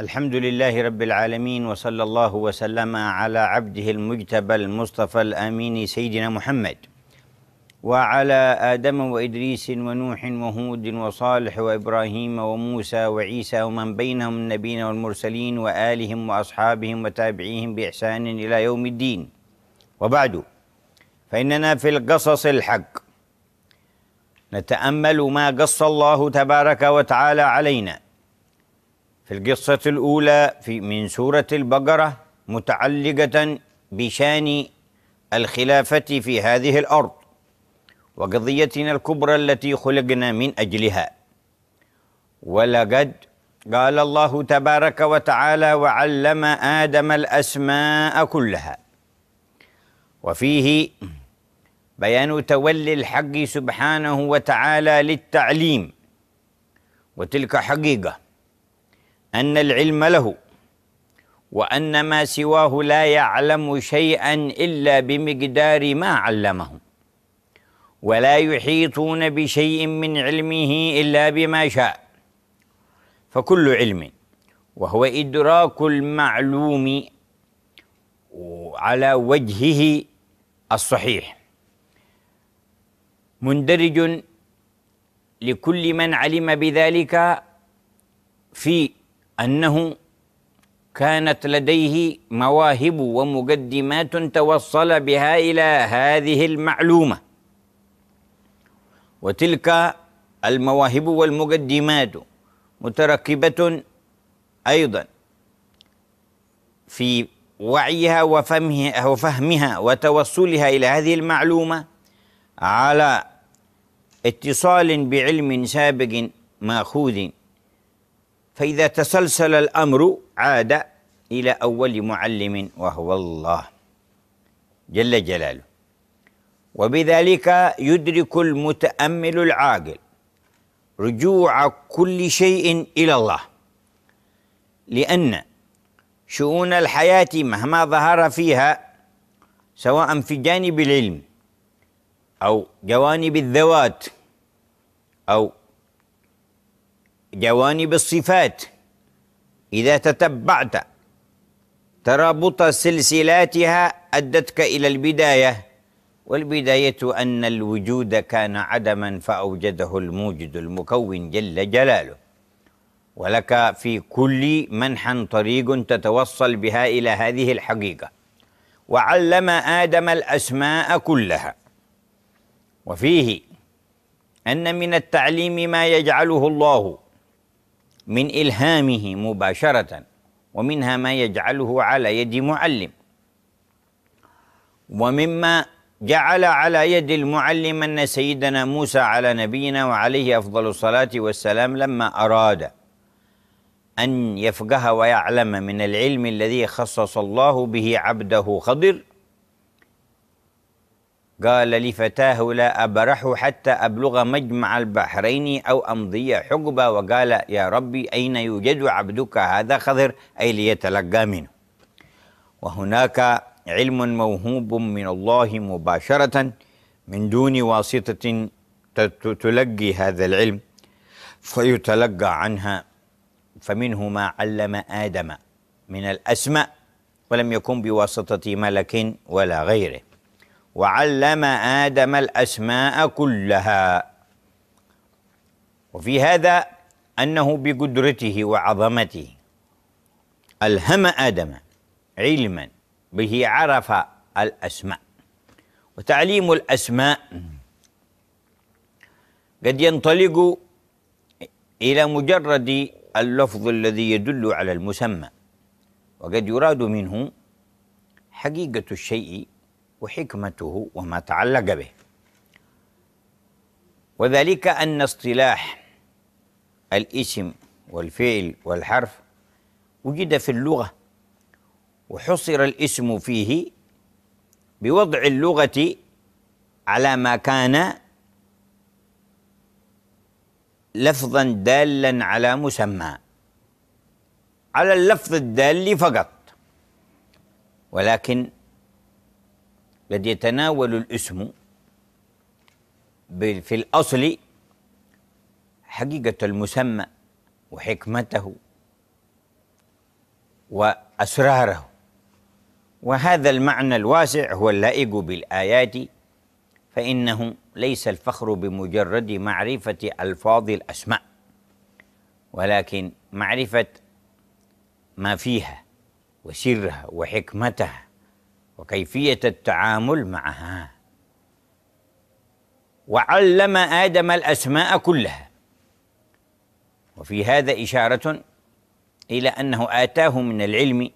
الحمد لله رب العالمين وصلى الله وسلم على عبده المجتبى المصطفى الامين سيدنا محمد وعلى ادم وادريس ونوح وهود وصالح وابراهيم وموسى وعيسى ومن بينهم النبيين والمرسلين والهم واصحابهم وتابعيهم باحسان الى يوم الدين وبعد فاننا في القصص الحق نتامل ما قص الله تبارك وتعالى علينا في القصة الأولى في من سورة البقرة متعلقة بشان الخلافة في هذه الأرض وقضيتنا الكبرى التي خلقنا من أجلها ولقد قال الله تبارك وتعالى وعلم آدم الأسماء كلها وفيه بيان تولي الحق سبحانه وتعالى للتعليم وتلك حقيقه أن العلم له وأن ما سواه لا يعلم شيئا إلا بمقدار ما علمه ولا يحيطون بشيء من علمه إلا بما شاء فكل علم وهو إدراك المعلوم على وجهه الصحيح مندرج لكل من علم بذلك في انه كانت لديه مواهب ومقدمات توصل بها الى هذه المعلومه وتلك المواهب والمقدمات متركبه ايضا في وعيها وفهمها وفهمها وتوصلها الى هذه المعلومه على اتصال بعلم سابق ماخوذ فإذا تسلسل الأمر عاد إلى أول معلم وهو الله جل جلاله وبذلك يدرك المتأمل العاقل رجوع كل شيء إلى الله لأن شؤون الحياة مهما ظهر فيها سواء في جانب العلم أو جوانب الذوات أو جوانب الصفات إذا تتبعت ترابط سلسلاتها أدتك إلى البداية والبداية أن الوجود كان عدما فأوجده الموجد المكون جل جلاله ولك في كل منحا طريق تتوصل بها إلى هذه الحقيقة وعلم آدم الأسماء كلها وفيه أن من التعليم ما يجعله الله من إلهامه مباشرة ومنها ما يجعله على يد معلم ومما جعل على يد المعلم أن سيدنا موسى على نبينا وعليه أفضل الصلاة والسلام لما أراد أن يفقه ويعلم من العلم الذي خصص الله به عبده خضر قال لفتاه لا أبرح حتى أبلغ مجمع البحرين أو أمضي حقبة وقال يا ربي أين يوجد عبدك هذا خضر أي ليتلقى منه وهناك علم موهوب من الله مباشرة من دون واسطة تلقي هذا العلم فيتلقى عنها فمنه ما علم آدم من الأسماء ولم يكن بواسطة ملك ولا غيره وعلم آدم الأسماء كلها وفي هذا أنه بقدرته وعظمته ألهم آدم علما به عرف الأسماء وتعليم الأسماء قد ينطلق إلى مجرد اللفظ الذي يدل على المسمى وقد يراد منه حقيقة الشيء وحكمته وما تعلق به وذلك أن اصطلاح الاسم والفعل والحرف وجد في اللغة وحصر الاسم فيه بوضع اللغة على ما كان لفظا دالا على مسمى على اللفظ الدال فقط ولكن قد يتناول الاسم في الأصل حقيقة المسمى وحكمته وأسراره وهذا المعنى الواسع هو اللائق بالآيات فإنه ليس الفخر بمجرد معرفة ألفاظ الأسماء ولكن معرفة ما فيها وسرها وحكمتها وكيفية التعامل معها وعلم آدم الأسماء كلها وفي هذا إشارة إلى أنه آتاه من العلم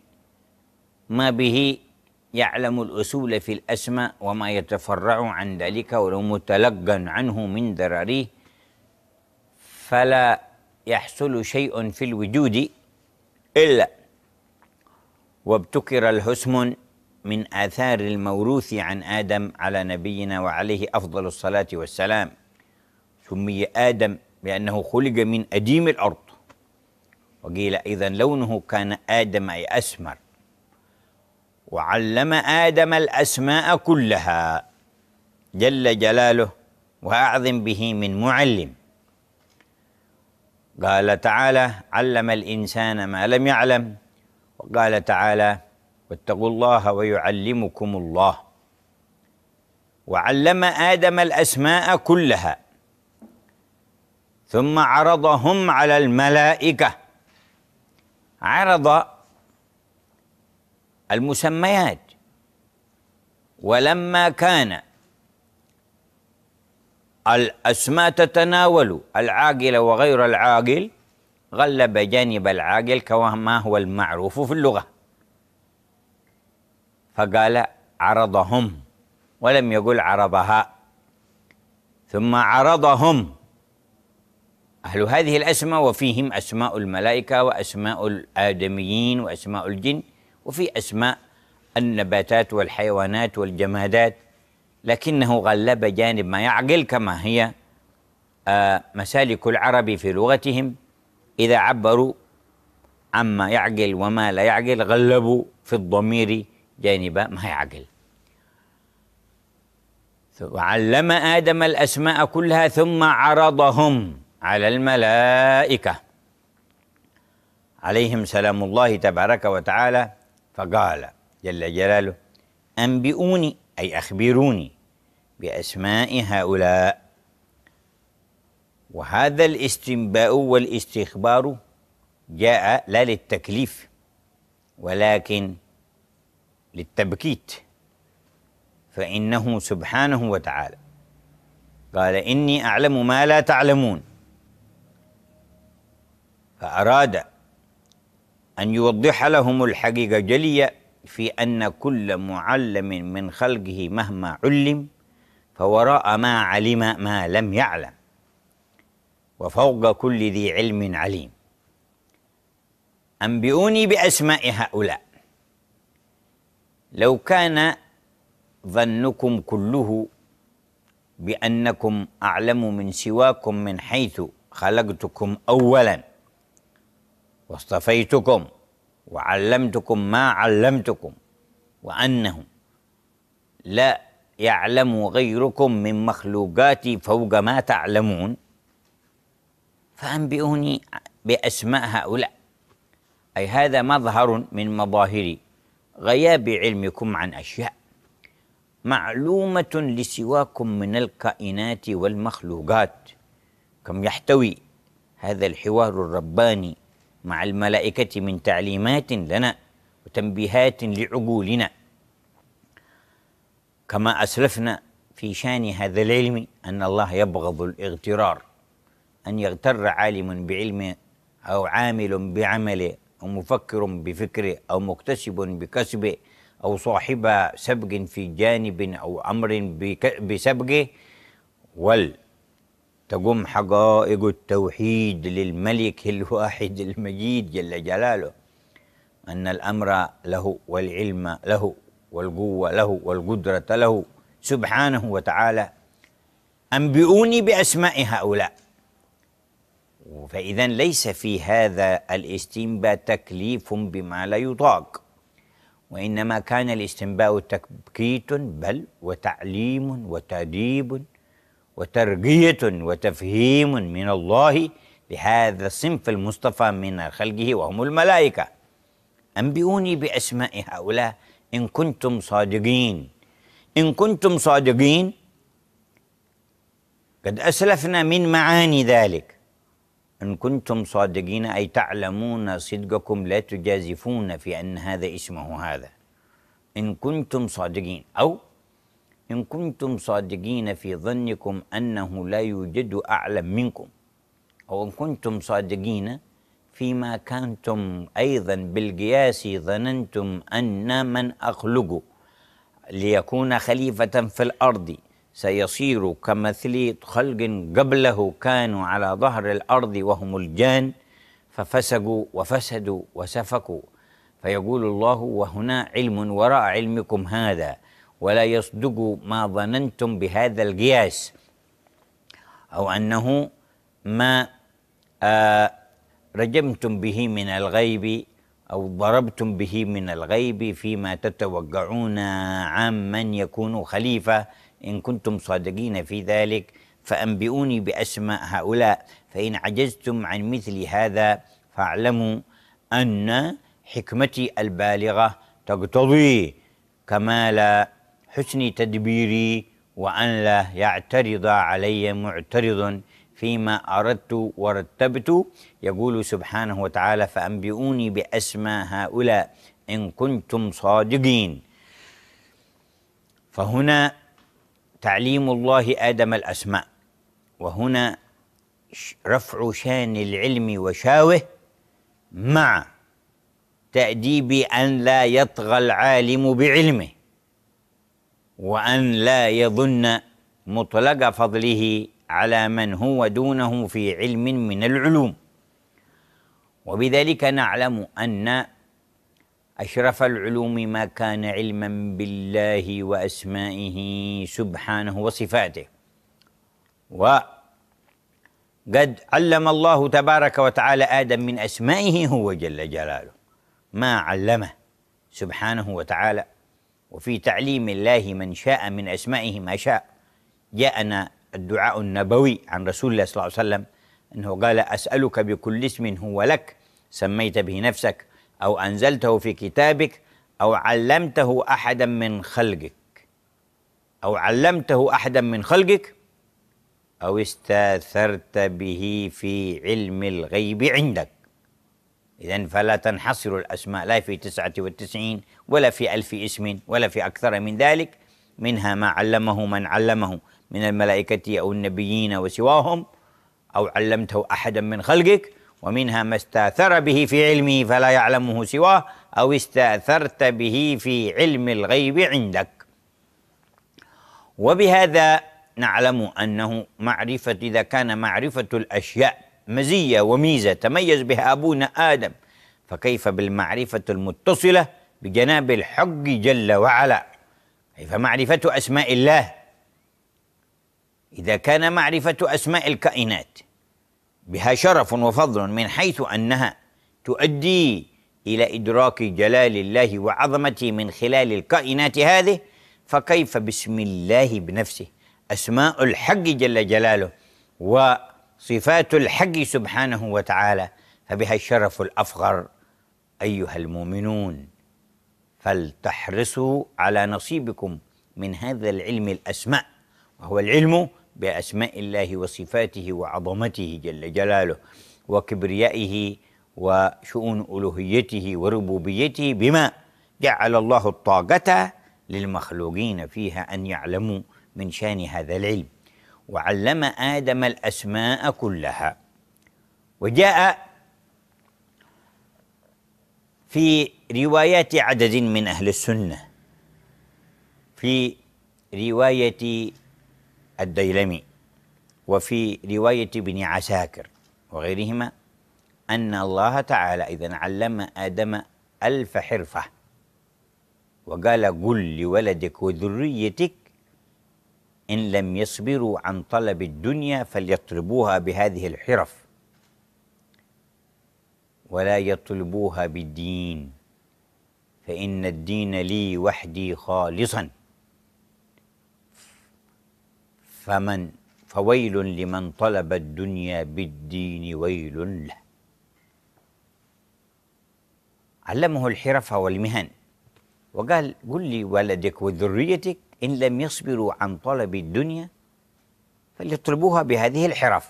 ما به يعلم الأصول في الأسماء وما يتفرع عن ذلك ولو متلقا عنه من ضرره فلا يحصل شيء في الوجود إلا وابتكر الحسم من آثار الموروث عن آدم على نبينا وعليه أفضل الصلاة والسلام سمي آدم لأنه خلق من أديم الأرض وقيل إذا لونه كان آدم أي أسمر وعلم آدم الأسماء كلها جل جلاله وأعظم به من معلم قال تعالى علم الإنسان ما لم يعلم وقال تعالى واتقوا الله ويعلمكم الله وعلم ادم الاسماء كلها ثم عرضهم على الملائكه عرض المسميات ولما كان الاسماء تتناول العاقل وغير العاقل غلب جانب العاقل كما هو المعروف في اللغه فقال عرضهم ولم يقل عرضها ثم عرضهم أهل هذه الأسماء وفيهم أسماء الملائكة وأسماء الآدميين وأسماء الجن وفي أسماء النباتات والحيوانات والجمادات لكنه غلب جانب ما يعقل كما هي آه، مسالك العرب في لغتهم إذا عبروا عما يعقل وما لا يعقل غلبوا في الضمير جاني بقى ما هي عقل وعلم آدم الأسماء كلها ثم عرضهم على الملائكة عليهم سلام الله تبارك وتعالى فقال جل جلاله أنبئوني أي أخبروني بأسماء هؤلاء وهذا الاستنباء والاستخبار جاء لا للتكليف ولكن للتبكيت فإنه سبحانه وتعالى قال إني أعلم ما لا تعلمون فأراد أن يوضح لهم الحقيقة جلية في أن كل معلم من خلقه مهما علم فوراء ما علم ما لم يعلم وفوق كل ذي علم عليم أنبئوني بأسماء هؤلاء لو كان ظنكم كله بأنكم أعلم من سواكم من حيث خلقتكم أولا واصطفيتكم وعلمتكم ما علمتكم وأنه لا يعلم غيركم من مخلوقاتي فوق ما تعلمون فأنبئوني بأسماء هؤلاء أي هذا مظهر من مظاهري غياب علمكم عن أشياء معلومة لسواكم من الكائنات والمخلوقات كم يحتوي هذا الحوار الرباني مع الملائكة من تعليمات لنا وتنبيهات لعقولنا كما أسلفنا في شان هذا العلم أن الله يبغض الاغترار أن يغتر عالم بعلمه أو عامل بعمله أو مفكر بفكره أو مكتسب بكسبه أو صاحب سبق في جانب أو أمر بسبقه ول تقوم حقائق التوحيد للملك الواحد المجيد جل جلاله أن الأمر له والعلم له والقوة له والقدرة له سبحانه وتعالى أنبئوني بأسماء هؤلاء فإذا ليس في هذا الاستنباء تكليف بما لا يطاق وإنما كان الاستنباء تبكيت بل وتعليم وتأديب وترقية وتفهيم من الله لهذا الصنف المصطفى من خلقه وهم الملائكة أنبئوني بأسماء هؤلاء إن كنتم صادقين إن كنتم صادقين قد أسلفنا من معاني ذلك إن كنتم صادقين أي تعلمون صدقكم لا تجازفون في أن هذا اسمه هذا إن كنتم صادقين أو إن كنتم صادقين في ظنكم أنه لا يوجد أعلم منكم أو إن كنتم صادقين فيما كنتم أيضا بالقياس ظننتم أن من أخلق ليكون خليفة في الأرض سيصير كمثل خلق قبله كانوا على ظهر الارض وهم الجان ففسقوا وفسدوا وسفكوا فيقول الله وهنا علم وراء علمكم هذا ولا يصدق ما ظننتم بهذا القياس او انه ما آه رجمتم به من الغيب أو ضربتم به من الغيب فيما تتوقعون عمن يكون خليفة إن كنتم صادقين في ذلك فأنبئوني بأسماء هؤلاء فإن عجزتم عن مثل هذا فاعلموا أن حكمتي البالغة تقتضي كمال حسن تدبيري وأن لا يعترض علي معترض فيما أردت ورتبت يقول سبحانه وتعالى فأنبئوني بأسماء هؤلاء إن كنتم صادقين فهنا تعليم الله آدم الأسماء وهنا رفع شان العلم وشاوه مع تأديب أن لا يطغى العالم بعلمه وأن لا يظن مطلق فضله على من هو دونه في علم من العلوم وبذلك نعلم أن أشرف العلوم ما كان علما بالله وأسمائه سبحانه وصفاته وقد علم الله تبارك وتعالى آدم من أسمائه هو جل جلاله ما علمه سبحانه وتعالى وفي تعليم الله من شاء من أسمائه ما شاء جاءنا الدعاء النبوي عن رسول الله صلى الله عليه وسلم أنه قال أسألك بكل اسم هو لك سميت به نفسك أو أنزلته في كتابك أو علمته أحدا من خلقك أو علمته أحدا من خلقك أو استاثرت به في علم الغيب عندك إذا فلا تنحصر الأسماء لا في تسعة والتسعين ولا في ألف اسم ولا في أكثر من ذلك منها ما علمه من علمه من الملائكة أو النبيين وسواهم أو علمته أحدا من خلقك ومنها ما استاثر به في علمه فلا يعلمه سواه او استاثرت به في علم الغيب عندك وبهذا نعلم انه معرفه اذا كان معرفه الاشياء مزيه وميزه تميز بها ابونا ادم فكيف بالمعرفه المتصله بجناب الحق جل وعلا كيف معرفه اسماء الله اذا كان معرفه اسماء الكائنات بها شرف وفضل من حيث انها تؤدي الى ادراك جلال الله وعظمته من خلال الكائنات هذه فكيف بسم الله بنفسه اسماء الحق جل جلاله وصفات الحق سبحانه وتعالى فبها الشرف الافخر ايها المؤمنون فلتحرصوا على نصيبكم من هذا العلم الاسماء وهو العلم بأسماء الله وصفاته وعظمته جل جلاله وكبريائه وشؤون ألوهيته وربوبيته بما جعل الله الطاقة للمخلوقين فيها أن يعلموا من شان هذا العلم وعلم آدم الأسماء كلها وجاء في روايات عدد من أهل السنة في رواية الديلمي وفي رواية ابن عساكر وغيرهما أن الله تعالى إذا علم آدم ألف حرفة وقال قل لولدك وذريتك إن لم يصبروا عن طلب الدنيا فليطلبوها بهذه الحرف ولا يطلبوها بالدين فإن الدين لي وحدي خالصاً فمن فويل لمن طلب الدنيا بالدين ويل له علمه الحرف والمهن وقال قل لي ولدك وذريتك إن لم يصبروا عن طلب الدنيا فليطلبوها بهذه الحرف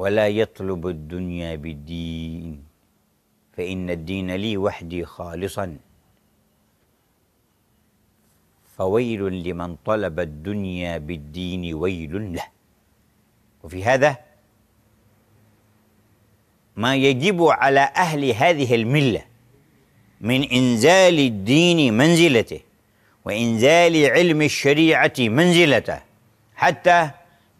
ولا يطلب الدنيا بالدين فإن الدين لي وحدي خالصاً فويل لمن طلب الدنيا بالدين ويل له وفي هذا ما يجب على أهل هذه الملة من إنزال الدين منزلته وإنزال علم الشريعة منزلته حتى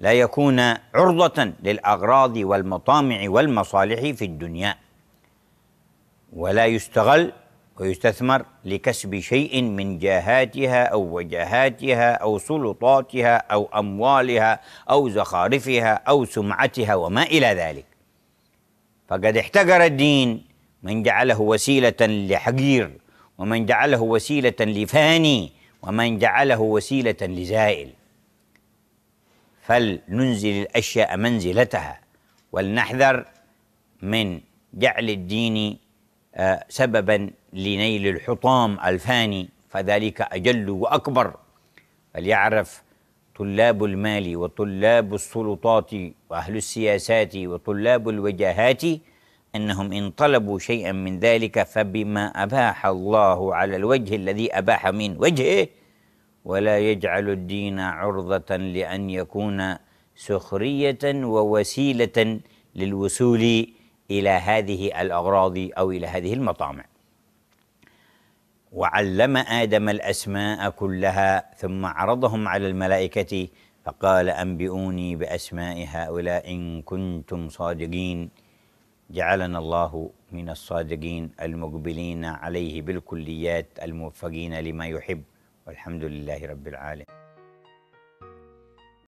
لا يكون عرضة للأغراض والمطامع والمصالح في الدنيا ولا يستغل ويستثمر لكسب شيء من جاهاتها أو وجاهاتها أو سلطاتها أو أموالها أو زخارفها أو سمعتها وما إلى ذلك فقد احتقر الدين من جعله وسيلة لحقير ومن جعله وسيلة لفاني ومن جعله وسيلة لزائل فلننزل الأشياء منزلتها ولنحذر من جعل الدين آه، سببا لنيل الحطام الفاني فذلك أجل وأكبر فليعرف طلاب المال وطلاب السلطات وأهل السياسات وطلاب الوجاهات أنهم إن طلبوا شيئا من ذلك فبما أباح الله على الوجه الذي أباح من وجهه ولا يجعل الدين عرضة لأن يكون سخرية ووسيلة للوصول إلى هذه الأغراض أو إلى هذه المطامع وعلم آدم الأسماء كلها ثم عرضهم على الملائكة فقال أنبئوني بأسماء هؤلاء إن كنتم صادقين جعلنا الله من الصادقين المقبلين عليه بالكليات الموفقين لما يحب والحمد لله رب العالمين